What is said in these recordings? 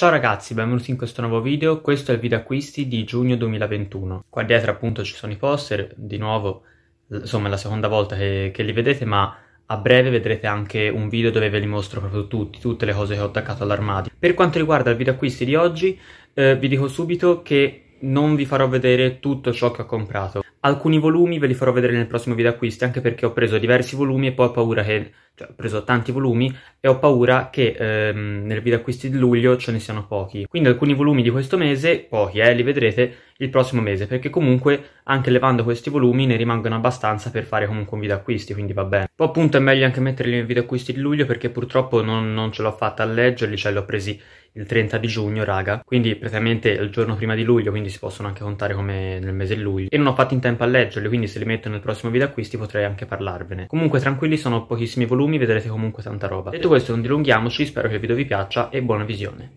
Ciao ragazzi, benvenuti in questo nuovo video, questo è il video acquisti di giugno 2021. Qua dietro appunto ci sono i poster, di nuovo, insomma è la seconda volta che, che, li vedete, ma a breve vedrete anche un video dove ve li mostro proprio tutti, tutte le cose che ho attaccato all'armadio. Per quanto riguarda il video acquisti di oggi, eh, vi dico subito che non vi farò vedere tutto ciò che ho comprato. Alcuni volumi ve li farò vedere nel prossimo video acquisti, anche perché ho preso diversi volumi e poi ho paura che cioè, ho preso tanti volumi e ho paura che ehm, nel video acquisti di luglio ce ne siano pochi. Quindi alcuni volumi di questo mese, pochi eh, li vedrete il prossimo mese, perché comunque anche levando questi volumi ne rimangono abbastanza per fare comunque un video acquisti, quindi va bene. Poi appunto è meglio anche metterli nel video acquisti di luglio perché purtroppo non, non ce l'ho fatta a leggerli, cioè li ho presi il 30 di giugno, raga, quindi praticamente il giorno prima di luglio, quindi si possono anche contare come nel mese di luglio. E non ho fatto in tempo a leggerli, quindi se li metto nel prossimo video acquisti potrei anche parlarvene. Comunque tranquilli, sono pochissimi volumi volumi vedrete comunque tanta roba. Detto questo non dilunghiamoci, spero che il video vi piaccia e buona visione.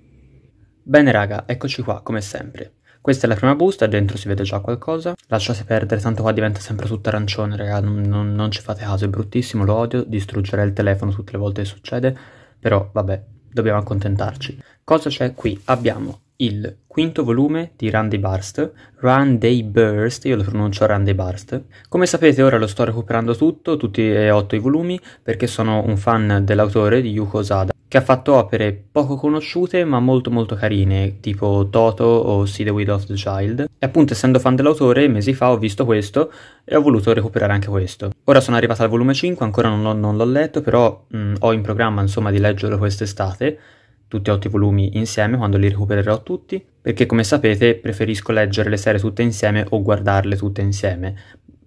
Bene raga, eccoci qua come sempre. Questa è la prima busta, dentro si vede già qualcosa. Lasciate perdere, tanto qua diventa sempre tutto arancione, raga, non, non, non ci fate caso, è bruttissimo, lo odio, distruggerei il telefono tutte le volte che succede, però vabbè, dobbiamo accontentarci. Cosa c'è qui? Abbiamo il quinto volume di Randy Burst, Randy Burst, io lo pronuncio Randy Burst. Come sapete ora lo sto recuperando tutto, tutti e otto i volumi, perché sono un fan dell'autore di Yuko Sada che ha fatto opere poco conosciute ma molto molto carine, tipo Toto o See the Weed of the Child. E appunto essendo fan dell'autore, mesi fa ho visto questo e ho voluto recuperare anche questo. Ora sono arrivata al volume 5, ancora non, l'ho, non l'ho letto, però mh, mm, ho in programma insomma di leggerlo quest'estate, tutti e otto i volumi insieme, quando li recupererò tutti, perché come sapete preferisco leggere le serie tutte insieme o guardarle tutte insieme,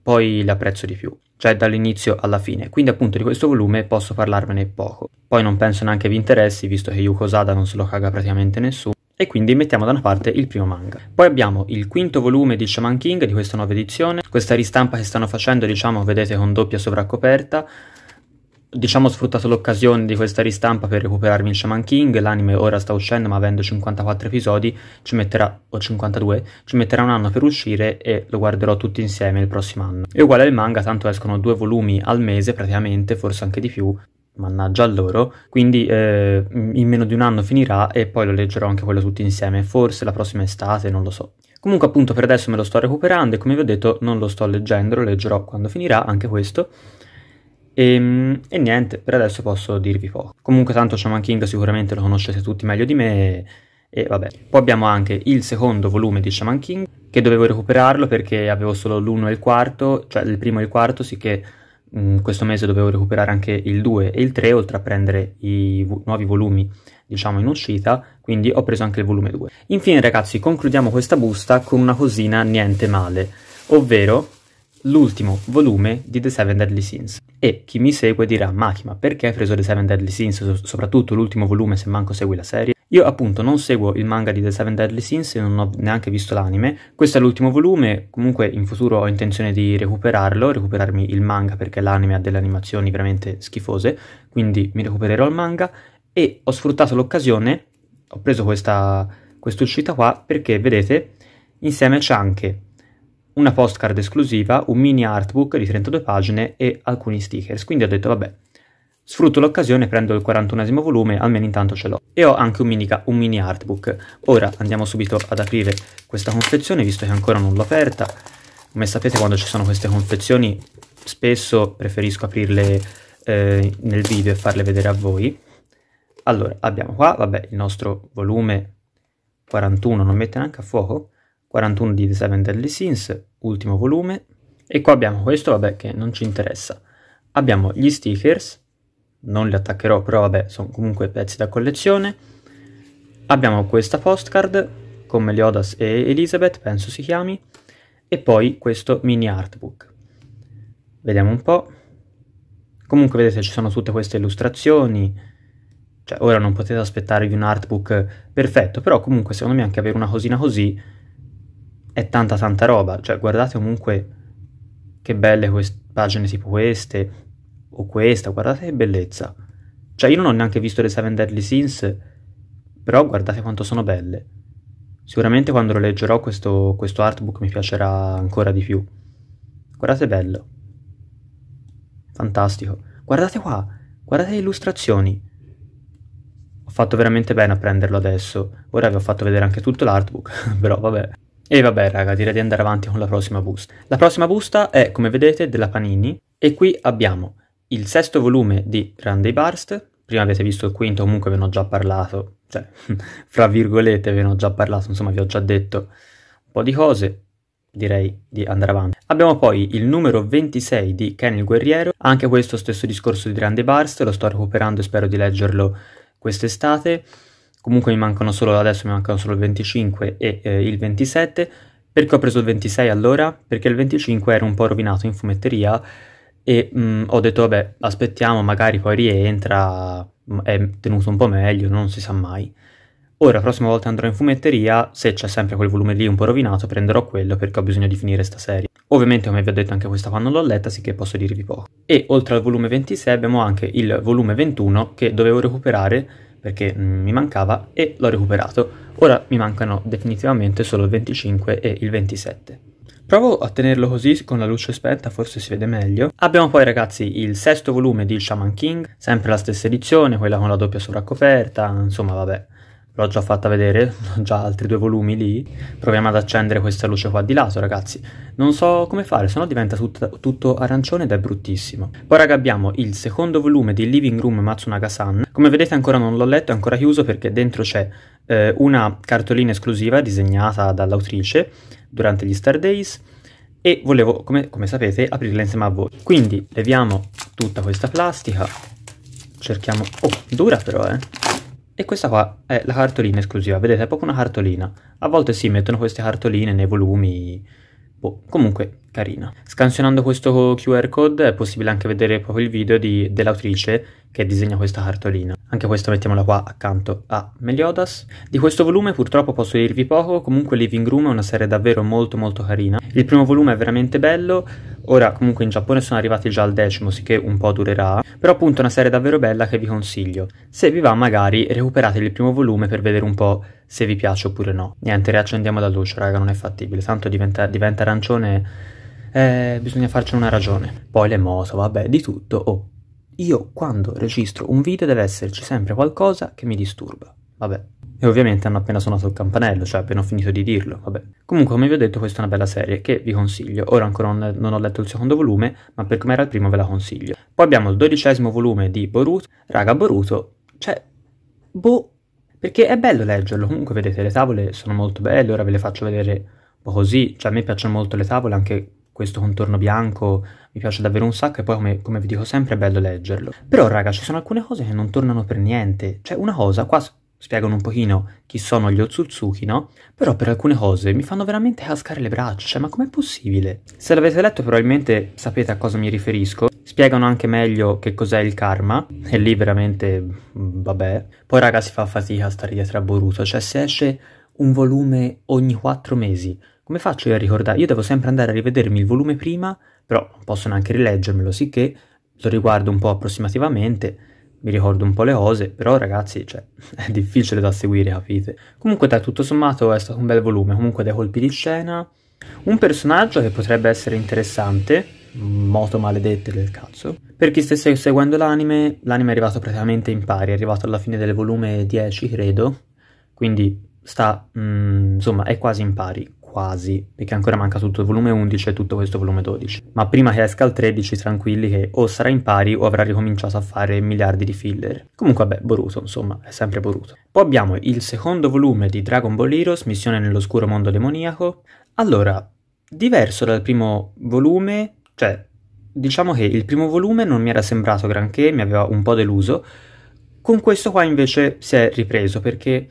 poi le apprezzo di più cioè dall'inizio alla fine. Quindi appunto di questo volume posso parlarvene poco. Poi non penso neanche vi interessi, visto che Yuko Sada non se lo caga praticamente nessuno. E quindi mettiamo da una parte il primo manga. Poi abbiamo il quinto volume di Shaman King di questa nuova edizione, questa ristampa che stanno facendo, diciamo, vedete con doppia sovraccoperta, Diciamo ho sfruttato l'occasione di questa ristampa per recuperarmi il Shaman King, l'anime ora sta uscendo ma avendo 54 episodi ci metterà, o 52, ci metterà un anno per uscire e lo guarderò tutti insieme il prossimo anno. E uguale al manga, tanto escono due volumi al mese praticamente, forse anche di più, mannaggia a loro, quindi eh, in meno di un anno finirà e poi lo leggerò anche quello tutti insieme, forse la prossima estate, non lo so. Comunque appunto per adesso me lo sto recuperando e come vi ho detto non lo sto leggendo, lo leggerò quando finirà anche questo. E, ehm, e, niente, per adesso posso dirvi poco. Comunque tanto Shaman King sicuramente lo conoscete tutti meglio di me e vabbè. Poi abbiamo anche il secondo volume di Shaman King che dovevo recuperarlo perché avevo solo l'uno e il quarto, cioè il primo e il quarto, sì mh, mm, questo mese dovevo recuperare anche il 2 e il 3 oltre a prendere i vu- nuovi volumi diciamo in uscita, quindi ho preso anche il volume 2. Infine ragazzi concludiamo questa busta con una cosina niente male, ovvero l'ultimo volume di The Seven Deadly Sins. E chi mi segue dirà, Machi, ma perché hai preso The Seven Deadly Sins, soprattutto l'ultimo volume se manco segui la serie? Io appunto non seguo il manga di The Seven Deadly Sins e non ho neanche visto l'anime. Questo è l'ultimo volume, comunque in futuro ho intenzione di recuperarlo, recuperarmi il manga perché l'anime ha delle animazioni veramente schifose, quindi mi recupererò il manga e ho sfruttato l'occasione, ho preso questa uscita qua perché vedete, insieme c'è anche una postcard esclusiva, un mini artbook di 32 pagine e alcuni stickers. Quindi ho detto vabbè, sfrutto l'occasione, prendo il 41 volume, almeno intanto ce l'ho. E ho anche un mini, un mini artbook. Ora andiamo subito ad aprire questa confezione, visto che ancora non l'ho aperta. Come sapete quando ci sono queste confezioni spesso preferisco aprirle eh, nel video e farle vedere a voi. Allora, abbiamo qua, vabbè, il nostro volume 41 non mette neanche a fuoco 41 di The Seven Deadly Sins, ultimo volume. E qua abbiamo questo, vabbè, che non ci interessa. Abbiamo gli stickers, non li attaccherò, però vabbè, sono comunque pezzi da collezione. Abbiamo questa postcard come Meliodas e Elizabeth, penso si chiami, e poi questo mini artbook. Vediamo un po'. Comunque vedete ci sono tutte queste illustrazioni, cioè ora non potete aspettarvi un artbook perfetto, però comunque secondo me anche avere una cosina così è tanta tanta roba, cioè guardate comunque che belle quest- pagine tipo queste o questa, guardate che bellezza. Cioè io non ho neanche visto le Seven Deadly Sins, però guardate quanto sono belle. Sicuramente quando lo leggerò questo, questo artbook mi piacerà ancora di più. Guardate bello. Fantastico. Guardate qua, guardate le illustrazioni. Ho fatto veramente bene a prenderlo adesso. Ora vi ho fatto vedere anche tutto l'artbook, però vabbè. E vabbè raga, direi di andare avanti con la prossima busta. La prossima busta è, come vedete, della Panini e qui abbiamo il sesto volume di Randy Barst, prima avete visto il quinto, comunque ve ne ho già parlato, cioè, fra virgolette ve ne ho già parlato, insomma vi ho già detto un po' di cose, direi di andare avanti. Abbiamo poi il numero 26 di Ken il Guerriero, anche questo stesso discorso di Grande Barst, lo sto recuperando e spero di leggerlo quest'estate comunque mi mancano solo adesso mi mancano solo il 25 e eh, il 27 perché ho preso il 26 allora? Perché il 25 era un po' rovinato in fumetteria e mh, mm, ho detto vabbè aspettiamo magari poi rientra mm, è tenuto un po' meglio non si sa mai ora la prossima volta andrò in fumetteria se c'è sempre quel volume lì un po' rovinato prenderò quello perché ho bisogno di finire sta serie ovviamente come vi ho detto anche questa qua non l'ho letta sì che posso dirvi poco e oltre al volume 26 abbiamo anche il volume 21 che dovevo recuperare perché mm, mi mancava e l'ho recuperato. Ora mi mancano definitivamente solo il 25 e il 27. Provo a tenerlo così con la luce spenta, forse si vede meglio. Abbiamo poi ragazzi il sesto volume di Shaman King, sempre la stessa edizione, quella con la doppia sovraccoperta, insomma vabbè l'ho già fatta vedere, ho già altri due volumi lì, proviamo ad accendere questa luce qua di lato ragazzi, non so come fare, sennò diventa tut tutto arancione ed è bruttissimo. Poi raga abbiamo il secondo volume di Living Room Matsunaga-san, come vedete ancora non l'ho letto, è ancora chiuso perché dentro c'è eh, una cartolina esclusiva disegnata dall'autrice durante gli Star Days, e volevo, come, come sapete, aprirla insieme a voi. Quindi leviamo tutta questa plastica, cerchiamo... Oh, dura però, eh! E questa qua è la cartolina esclusiva, vedete è proprio una cartolina, a volte si mettono queste cartoline nei volumi, boh, comunque carina. Scansionando questo QR code è possibile anche vedere proprio il video di, dell'autrice che disegna questa cartolina anche questo mettiamola qua accanto a Meliodas. Di questo volume purtroppo posso dirvi poco, comunque Living Room è una serie davvero molto molto carina. Il primo volume è veramente bello, ora comunque in Giappone sono arrivati già al decimo, sicché un po' durerà, però appunto è una serie davvero bella che vi consiglio. Se vi va magari recuperate il primo volume per vedere un po' se vi piace oppure no. Niente, riaccendiamo la luce, raga, non è fattibile, tanto diventa, diventa arancione... Eh, bisogna farcene una ragione. Poi le moto, vabbè, di tutto. Oh, io quando registro un video deve esserci sempre qualcosa che mi disturba. Vabbè. E ovviamente hanno appena suonato il campanello, cioè appena ho finito di dirlo, vabbè. Comunque, come vi ho detto, questa è una bella serie che vi consiglio. Ora ancora non, non ho letto il secondo volume, ma per come era il primo ve la consiglio. Poi abbiamo il dodicesimo volume di Boruto. Raga, Boruto, cioè, boh, perché è bello leggerlo. Comunque, vedete, le tavole sono molto belle, ora ve le faccio vedere un po' così. Cioè, a me piacciono molto le tavole, anche questo contorno bianco, mi piace davvero un sacco e poi come, come, vi dico sempre è bello leggerlo. Però raga ci sono alcune cose che non tornano per niente, cioè una cosa qua spiegano un pochino chi sono gli Otsutsuki, no? Però per alcune cose mi fanno veramente cascare le braccia, cioè ma com'è possibile? Se l'avete letto probabilmente sapete a cosa mi riferisco, spiegano anche meglio che cos'è il karma, e lì veramente vabbè. Poi raga si fa fatica a stare dietro a Boruto, cioè se esce un volume ogni quattro mesi, come faccio io a ricordare? Io devo sempre andare a rivedermi il volume prima, però possono anche rileggermelo, sicché lo riguardo un po' approssimativamente, mi ricordo un po' le cose, però ragazzi, cioè, è difficile da seguire, capite? Comunque da tutto sommato è stato un bel volume, comunque dei colpi di scena, un personaggio che potrebbe essere interessante, moto maledette del cazzo. Per chi stesse seguendo l'anime, l'anime è arrivato praticamente in pari, è arrivato alla fine del volume 10, credo, quindi sta, mh, mm, insomma, è quasi in pari quasi, perché ancora manca tutto il volume 11 e tutto questo volume 12. Ma prima che esca il 13, tranquilli che o sarà in pari o avrà ricominciato a fare miliardi di filler. Comunque, vabbè, Boruto, insomma, è sempre Boruto. Poi abbiamo il secondo volume di Dragon Ball Heroes, Missione nell'oscuro mondo demoniaco. Allora, diverso dal primo volume, cioè, diciamo che il primo volume non mi era sembrato granché, mi aveva un po' deluso. Con questo qua invece si è ripreso perché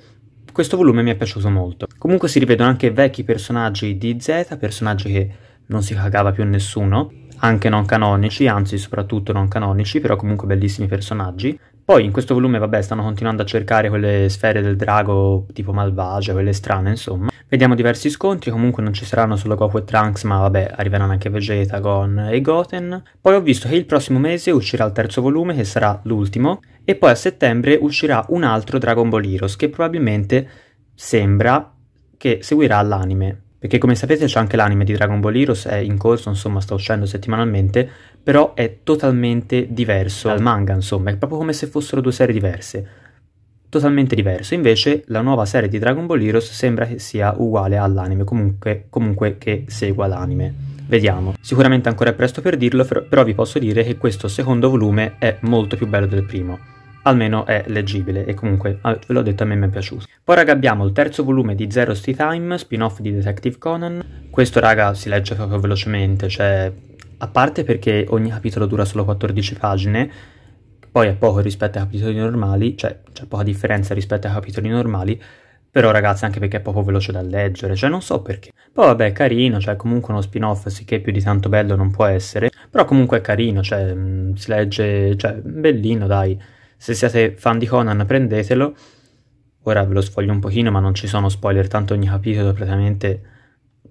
questo volume mi è piaciuto molto. Comunque si rivedono anche vecchi personaggi di Z, personaggi che non si cagava più nessuno, anche non canonici, anzi soprattutto non canonici, però comunque bellissimi personaggi. Poi in questo volume, vabbè, stanno continuando a cercare quelle sfere del drago tipo malvagia, quelle strane, insomma. Vediamo diversi scontri, comunque non ci saranno solo Goku e Trunks, ma vabbè, arriveranno anche Vegeta, Gon e Goten. Poi ho visto che il prossimo mese uscirà il terzo volume, che sarà l'ultimo, e poi a settembre uscirà un altro Dragon Ball Heroes, che probabilmente sembra che seguirà l'anime perché come sapete c'è anche l'anime di Dragon Ball Heroes, è in corso, insomma sta uscendo settimanalmente, però è totalmente diverso dal manga, insomma, è proprio come se fossero due serie diverse. Totalmente diverso, invece la nuova serie di Dragon Ball Heroes sembra che sia uguale all'anime, comunque, comunque che segua l'anime. Vediamo. Sicuramente ancora è presto per dirlo, però vi posso dire che questo secondo volume è molto più bello del primo almeno è leggibile e comunque ah, ve l'ho detto a me mi è piaciuto poi raga abbiamo il terzo volume di Zero Tea Time spin off di Detective Conan questo raga si legge proprio velocemente cioè a parte perché ogni capitolo dura solo 14 pagine poi è poco rispetto ai capitoli normali cioè c'è poca differenza rispetto ai capitoli normali però ragazzi anche perché è poco veloce da leggere, cioè non so perché. Poi vabbè è carino, cioè comunque uno spin-off sicché più di tanto bello non può essere, però comunque è carino, cioè mh, mm, si legge, cioè bellino dai. Se siete fan di Conan prendetelo. Ora ve lo sfoglio un pochino ma non ci sono spoiler, tanto ogni capitolo praticamente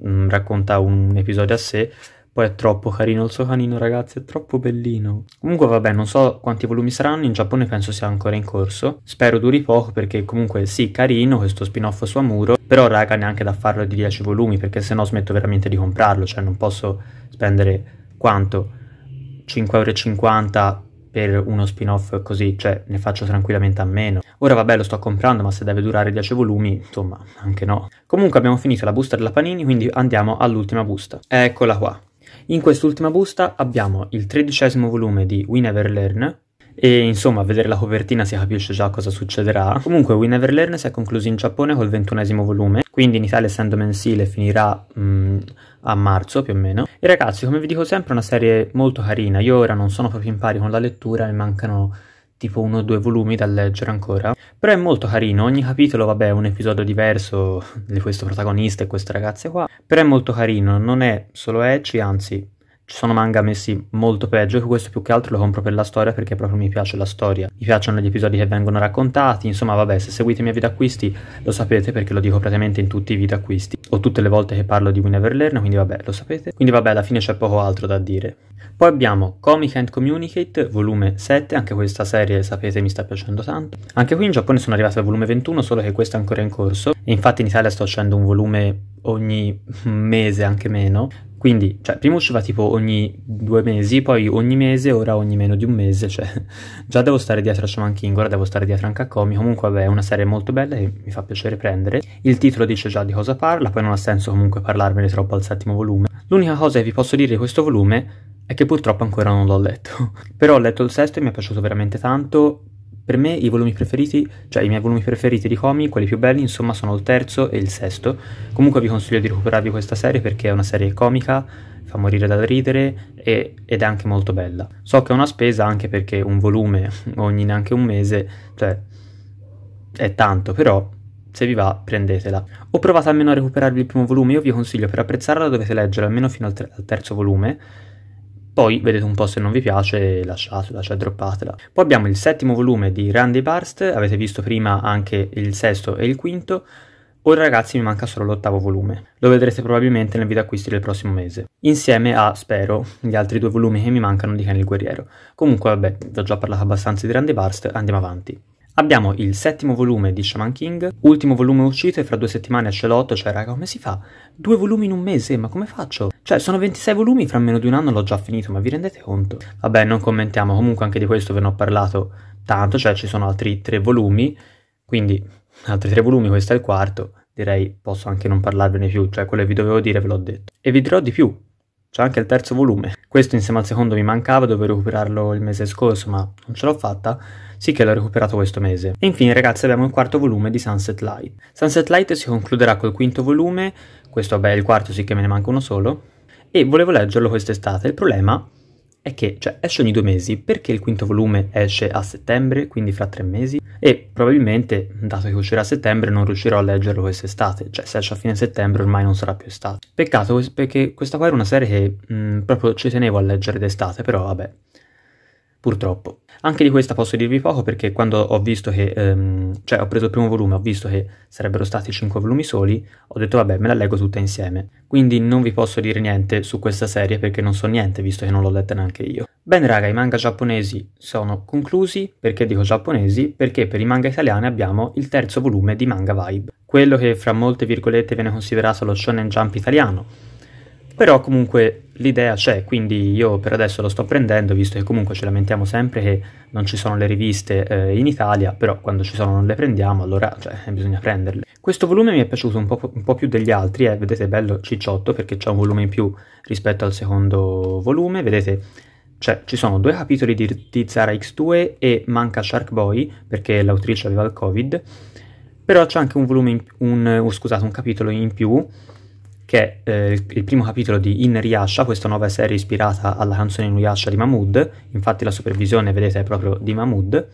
mh, mm, racconta un, episodio a sé. Poi è troppo carino il suo canino, ragazzi, è troppo bellino. Comunque, vabbè, non so quanti volumi saranno, in Giappone penso sia ancora in corso. Spero duri poco perché comunque sì, carino questo spin-off su Amuro, però raga, neanche da farlo di 10 volumi perché sennò smetto veramente di comprarlo, cioè non posso spendere quanto 5,50 per uno spin-off così, cioè ne faccio tranquillamente a meno. Ora vabbè lo sto comprando, ma se deve durare 10 volumi, insomma, anche no. Comunque abbiamo finito la busta della Panini, quindi andiamo all'ultima busta. Eccola qua. In quest'ultima busta abbiamo il tredicesimo volume di We Never Learn, e insomma a vedere la copertina si capisce già cosa succederà. Comunque We Never Learn si è concluso in Giappone col ventunesimo volume, quindi in Italia essendo mensile finirà mh, mm, a marzo più o meno. E ragazzi, come vi dico sempre, è una serie molto carina. Io ora non sono proprio in pari con la lettura, mi mancano tipo uno o due volumi da leggere ancora. Però è molto carino, ogni capitolo, vabbè, è un episodio diverso di questo protagonista e queste ragazze qua. Però è molto carino, non è solo edgy, anzi ci sono manga messi molto peggio, che questo più che altro lo compro per la storia perché proprio mi piace la storia. Mi piacciono gli episodi che vengono raccontati, insomma vabbè, se seguite i miei video acquisti lo sapete perché lo dico praticamente in tutti i video acquisti o tutte le volte che parlo di Whenever Learn, quindi vabbè, lo sapete. Quindi vabbè, alla fine c'è poco altro da dire. Poi abbiamo Comic and Communicate, volume 7, anche questa serie sapete mi sta piacendo tanto. Anche qui in Giappone sono arrivato al volume 21, solo che questo è ancora in corso. E infatti in Italia sto facendo un volume ogni mese, anche meno, quindi, cioè, prima usciva tipo ogni due mesi, poi ogni mese, ora ogni meno di un mese, cioè, già devo stare dietro a Shaman King, ora devo stare dietro anche a Comi, comunque vabbè, è una serie molto bella e mi fa piacere prendere. Il titolo dice già di cosa parla, poi non ha senso comunque parlarmene troppo al settimo volume. L'unica cosa che vi posso dire di questo volume è che purtroppo ancora non l'ho letto, però ho letto il sesto e mi è piaciuto veramente tanto, per me i volumi preferiti, cioè i miei volumi preferiti di Comi, quelli più belli, insomma, sono il terzo e il sesto. Comunque vi consiglio di recuperarvi questa serie perché è una serie comica, fa morire dal ridere e, ed è anche molto bella. So che è una spesa anche perché un volume ogni neanche un mese, cioè è tanto, però se vi va prendetela. O provate almeno a recuperarvi il primo volume, io vi consiglio per apprezzarla dovete leggere almeno fino al, ter- al terzo volume poi vedete un po' se non vi piace, lasciatela, cioè droppatela. Poi abbiamo il settimo volume di Randy Barst, avete visto prima anche il sesto e il quinto. Ora ragazzi mi manca solo l'ottavo volume, lo vedrete probabilmente nel video acquisti del prossimo mese, insieme a, spero, gli altri due volumi che mi mancano di Ken il Guerriero. Comunque vabbè, vi ho già parlato abbastanza di Randy Barst, andiamo avanti. Abbiamo il settimo volume di Shaman King, ultimo volume uscito e fra due settimane esce l'otto, cioè raga come si fa? Due volumi in un mese, ma come faccio? Cioè sono 26 volumi, fra meno di un anno l'ho già finito, ma vi rendete conto? Vabbè non commentiamo, comunque anche di questo ve ne ho parlato tanto, cioè ci sono altri tre volumi, quindi altri tre volumi, questo è il quarto, direi posso anche non parlarvene più, cioè quello che vi dovevo dire ve l'ho detto. E vi dirò di più, c'è anche il terzo volume. Questo insieme al secondo mi mancava, dovevo recuperarlo il mese scorso, ma non ce l'ho fatta sì che l'ho recuperato questo mese. E infine ragazzi abbiamo il quarto volume di Sunset Light. Sunset Light si concluderà col quinto volume, questo vabbè è il quarto sì che me ne manca uno solo, e volevo leggerlo quest'estate, il problema è che cioè, esce ogni due mesi, perché il quinto volume esce a settembre, quindi fra tre mesi, e probabilmente, dato che uscirà a settembre, non riuscirò a leggerlo quest'estate, cioè se esce a fine settembre ormai non sarà più estate. Peccato perché questa qua era una serie che mh, proprio ci tenevo a leggere d'estate, però vabbè, purtroppo. Anche di questa posso dirvi poco perché quando ho visto che, ehm, cioè ho preso il primo volume, ho visto che sarebbero stati 5 volumi soli, ho detto vabbè me la leggo tutta insieme. Quindi non vi posso dire niente su questa serie perché non so niente visto che non l'ho letta neanche io. Bene raga, i manga giapponesi sono conclusi, perché dico giapponesi? Perché per i manga italiani abbiamo il terzo volume di Manga Vibe, quello che fra molte virgolette viene considerato lo shonen jump italiano però comunque l'idea c'è, quindi io per adesso lo sto prendendo, visto che comunque ci lamentiamo sempre che non ci sono le riviste eh, in Italia, però quando ci sono non le prendiamo, allora cioè, bisogna prenderle. Questo volume mi è piaciuto un po', un po più degli altri, eh, vedete è bello cicciotto perché c'è un volume in più rispetto al secondo volume, vedete cioè, ci sono due capitoli di, di Zara X2 e manca Shark Boy perché l'autrice aveva il covid, però c'è anche un, volume in, un, oh, scusate, un capitolo in più che è eh, il primo capitolo di In Riasha, questa nuova serie ispirata alla canzone In Riasha di Mahmood, infatti la supervisione vedete è proprio di Mahmood,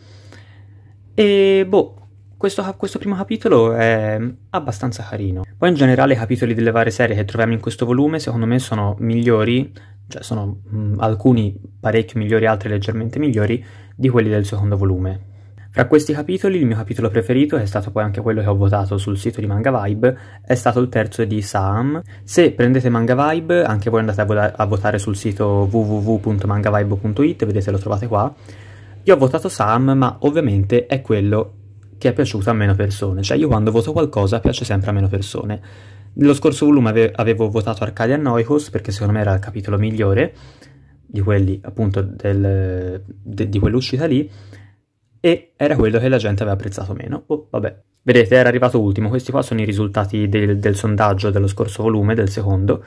e boh, questo, questo, primo capitolo è abbastanza carino. Poi in generale i capitoli delle varie serie che troviamo in questo volume secondo me sono migliori, cioè sono mh, alcuni parecchio migliori, altri leggermente migliori, di quelli del secondo volume. Fra questi capitoli il mio capitolo preferito, è stato poi anche quello che ho votato sul sito di Manga Vibe, è stato il terzo di Saam. Se prendete Manga Vibe, anche voi andate a, vota a votare sul sito www.mangavibe.it, vedete lo trovate qua. Io ho votato Saam, ma ovviamente è quello che è piaciuto a meno persone, cioè io quando voto qualcosa piace sempre a meno persone. Nello scorso volume ave avevo votato Arcadia Noikos perché secondo me era il capitolo migliore di quelli appunto del, de di quell'uscita lì e era quello che la gente aveva apprezzato meno. Oh, vabbè. Vedete, era arrivato ultimo. Questi qua sono i risultati del, del sondaggio dello scorso volume, del secondo.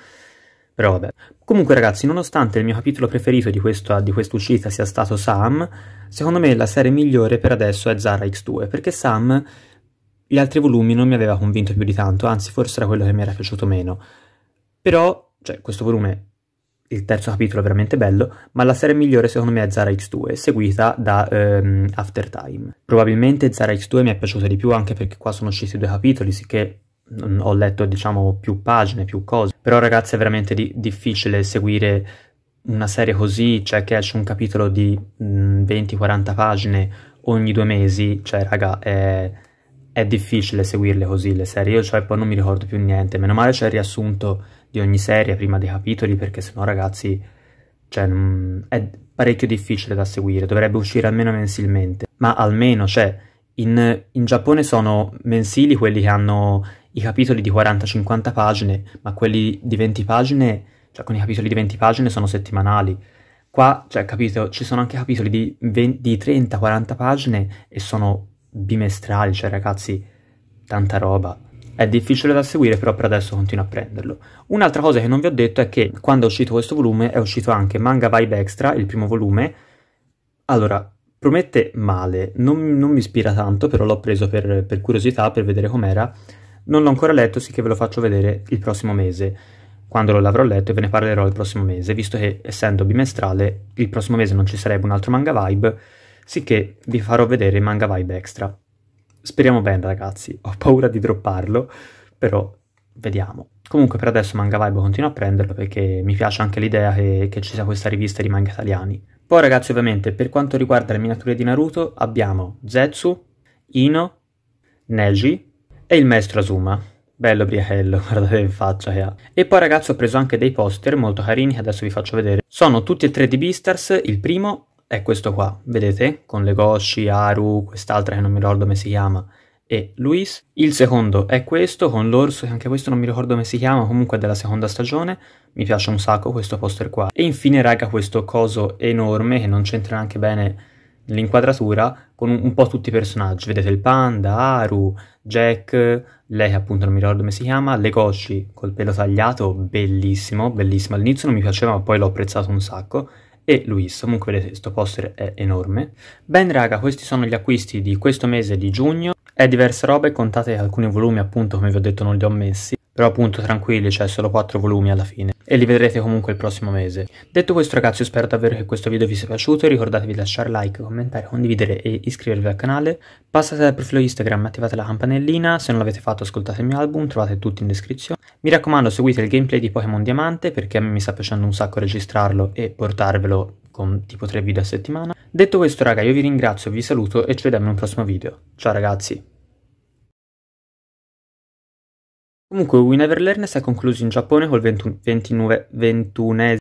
Però vabbè. Comunque ragazzi, nonostante il mio capitolo preferito di, questo, di quest'uscita sia stato Sam, secondo me la serie migliore per adesso è Zara X2, perché Sam gli altri volumi non mi aveva convinto più di tanto, anzi forse era quello che mi era piaciuto meno. Però, cioè, questo volume il terzo capitolo è veramente bello, ma la serie migliore secondo me è Zara X2, seguita da um, ehm, After Time. Probabilmente Zara X2 mi è piaciuta di più anche perché qua sono usciti due capitoli, sicché ho letto diciamo più pagine, più cose. Però ragazzi è veramente di difficile seguire una serie così, cioè che esce un capitolo di 20-40 pagine ogni due mesi, cioè raga è, è difficile seguirle così le serie, io cioè poi non mi ricordo più niente, meno male c'è il riassunto di ogni serie prima dei capitoli perché sennò ragazzi cioè, è parecchio difficile da seguire, dovrebbe uscire almeno mensilmente, ma almeno cioè, in, in Giappone sono mensili quelli che hanno i capitoli di 40-50 pagine, ma quelli di 20 pagine, cioè con i capitoli di 20 pagine sono settimanali. Qua, cioè, capito, ci sono anche capitoli di, di 30-40 pagine e sono bimestrali, cioè ragazzi, tanta roba. È difficile da seguire, però per adesso continuo a prenderlo. Un'altra cosa che non vi ho detto è che quando è uscito questo volume è uscito anche Manga Vibe Extra, il primo volume. Allora, promette male, non, non mi ispira tanto, però l'ho preso per, per curiosità, per vedere com'era. Non l'ho ancora letto, sì che ve lo faccio vedere il prossimo mese, quando l'avrò letto e ve ne parlerò il prossimo mese, visto che essendo bimestrale il prossimo mese non ci sarebbe un altro Manga Vibe, sì che vi farò vedere Manga Vibe Extra. Speriamo bene ragazzi, ho paura di dropparlo, però vediamo. Comunque per adesso Manga Vibe continuo a prenderlo perché mi piace anche l'idea che, che ci sia questa rivista di manga italiani. Poi ragazzi ovviamente per quanto riguarda le miniature di Naruto abbiamo Zetsu, Ino, Neji e il maestro Asuma. Bello Briello, guardate che faccia che ha. E poi ragazzi ho preso anche dei poster molto carini che adesso vi faccio vedere. Sono tutti e tre di Beastars, il primo è questo qua, vedete? Con Legoshi, Aru, quest'altra che non mi ricordo come si chiama, e Luis. Il secondo è questo, con l'orso, che anche questo non mi ricordo come si chiama, comunque della seconda stagione. Mi piace un sacco questo poster qua. E infine, raga, questo coso enorme, che non c'entra neanche bene nell'inquadratura, con un, un po' tutti i personaggi. Vedete il panda, Aru, Jack, lei appunto non mi ricordo come si chiama, Legoshi, col pelo tagliato, bellissimo, bellissimo. All'inizio non mi piaceva, ma poi l'ho apprezzato un sacco e Luis, comunque vedete questo poster è enorme. Ben raga, questi sono gli acquisti di questo mese di giugno, è diverse robe, contate alcuni volumi appunto come vi ho detto non li ho messi, però appunto tranquilli, c'è cioè solo 4 volumi alla fine e li vedrete comunque il prossimo mese. Detto questo ragazzi, spero davvero che questo video vi sia piaciuto, ricordatevi di lasciare like, commentare, condividere e iscrivervi al canale. Passate dal profilo Instagram, attivate la campanellina, se non l'avete fatto ascoltate il mio album, trovate tutto in descrizione. Mi raccomando seguite il gameplay di Pokémon Diamante perché a me mi sta piacendo un sacco registrarlo e portarvelo con tipo 3 video a settimana. Detto questo raga, io vi ringrazio, vi saluto e ci vediamo in un prossimo video. Ciao ragazzi! Comunque Win Ever Learn si è concluso in Giappone col 29, 21esimo.